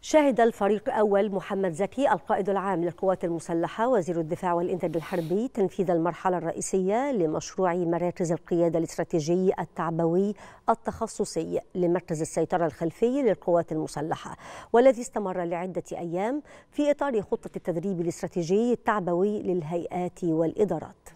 شهد الفريق أول محمد زكي القائد العام للقوات المسلحة وزير الدفاع والإنتاج الحربي تنفيذ المرحلة الرئيسية لمشروع مراكز القيادة الاستراتيجي التعبوي التخصصي لمركز السيطرة الخلفي للقوات المسلحة والذي استمر لعدة أيام في إطار خطة التدريب الاستراتيجي التعبوي للهيئات والإدارات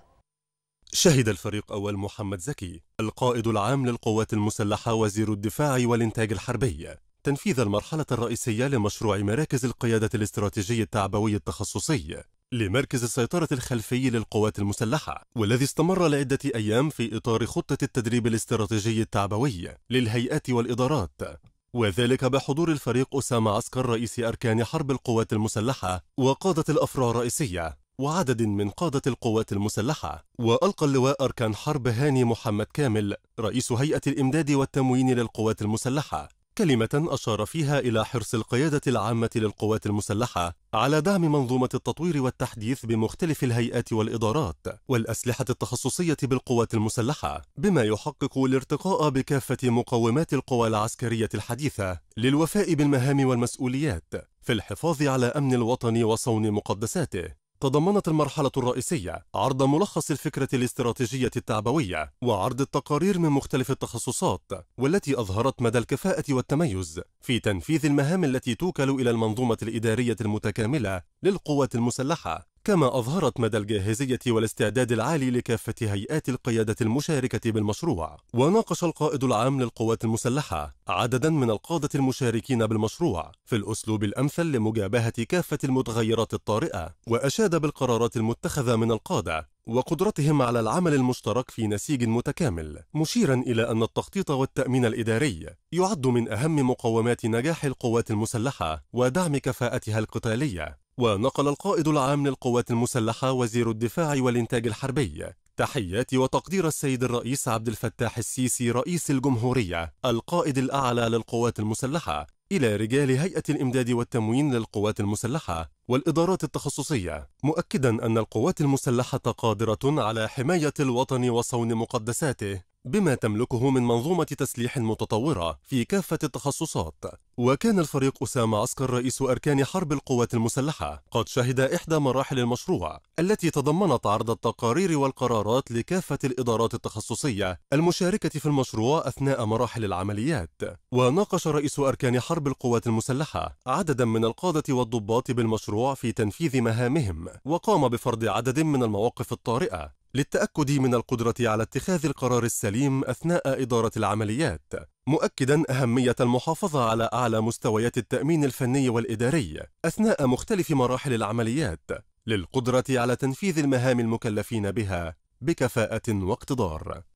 شهد الفريق أول محمد زكي القائد العام للقوات المسلحة وزير الدفاع والإنتاج الحربي تنفيذ المرحلة الرئيسية لمشروع مراكز القيادة الاستراتيجي التعبوي التخصصي لمركز السيطرة الخلفي للقوات المسلحة والذي استمر لعدة أيام في إطار خطة التدريب الاستراتيجي التعبوي للهيئات والإدارات وذلك بحضور الفريق أسامة عسكر رئيس أركان حرب القوات المسلحة وقادة الأفرع الرئيسية وعدد من قادة القوات المسلحة وألقى اللواء أركان حرب هاني محمد كامل رئيس هيئة الإمداد والتموين للقوات المسلحة كلمة أشار فيها إلى حرص القيادة العامة للقوات المسلحة على دعم منظومة التطوير والتحديث بمختلف الهيئات والإدارات والأسلحة التخصصية بالقوات المسلحة بما يحقق الارتقاء بكافة مقومات القوى العسكرية الحديثة للوفاء بالمهام والمسؤوليات في الحفاظ على أمن الوطن وصون مقدساته تضمنت المرحلة الرئيسية عرض ملخص الفكرة الاستراتيجية التعبوية وعرض التقارير من مختلف التخصصات والتي أظهرت مدى الكفاءة والتميز في تنفيذ المهام التي توكل إلى المنظومة الإدارية المتكاملة للقوات المسلحة كما أظهرت مدى الجاهزية والاستعداد العالي لكافة هيئات القيادة المشاركة بالمشروع وناقش القائد العام للقوات المسلحة عددا من القادة المشاركين بالمشروع في الأسلوب الأمثل لمجابهة كافة المتغيرات الطارئة وأشاد بالقرارات المتخذة من القادة وقدرتهم على العمل المشترك في نسيج متكامل مشيرا إلى أن التخطيط والتأمين الإداري يعد من أهم مقومات نجاح القوات المسلحة ودعم كفاءتها القتالية ونقل القائد العام للقوات المسلحة وزير الدفاع والإنتاج الحربي تحياتي وتقدير السيد الرئيس عبد الفتاح السيسي رئيس الجمهورية القائد الأعلى للقوات المسلحة إلى رجال هيئة الإمداد والتموين للقوات المسلحة والإدارات التخصصية مؤكدا أن القوات المسلحة قادرة على حماية الوطن وصون مقدساته بما تملكه من منظومة تسليح متطورة في كافة التخصصات وكان الفريق أسامة عسكر رئيس أركان حرب القوات المسلحة قد شهد إحدى مراحل المشروع التي تضمنت عرض التقارير والقرارات لكافة الإدارات التخصصية المشاركة في المشروع أثناء مراحل العمليات وناقش رئيس أركان حرب القوات المسلحة عددا من القادة والضباط بالمشروع في تنفيذ مهامهم وقام بفرض عدد من المواقف الطارئة للتأكد من القدرة على اتخاذ القرار السليم أثناء إدارة العمليات مؤكدا أهمية المحافظة على أعلى مستويات التأمين الفني والإداري أثناء مختلف مراحل العمليات للقدرة على تنفيذ المهام المكلفين بها بكفاءة واقتدار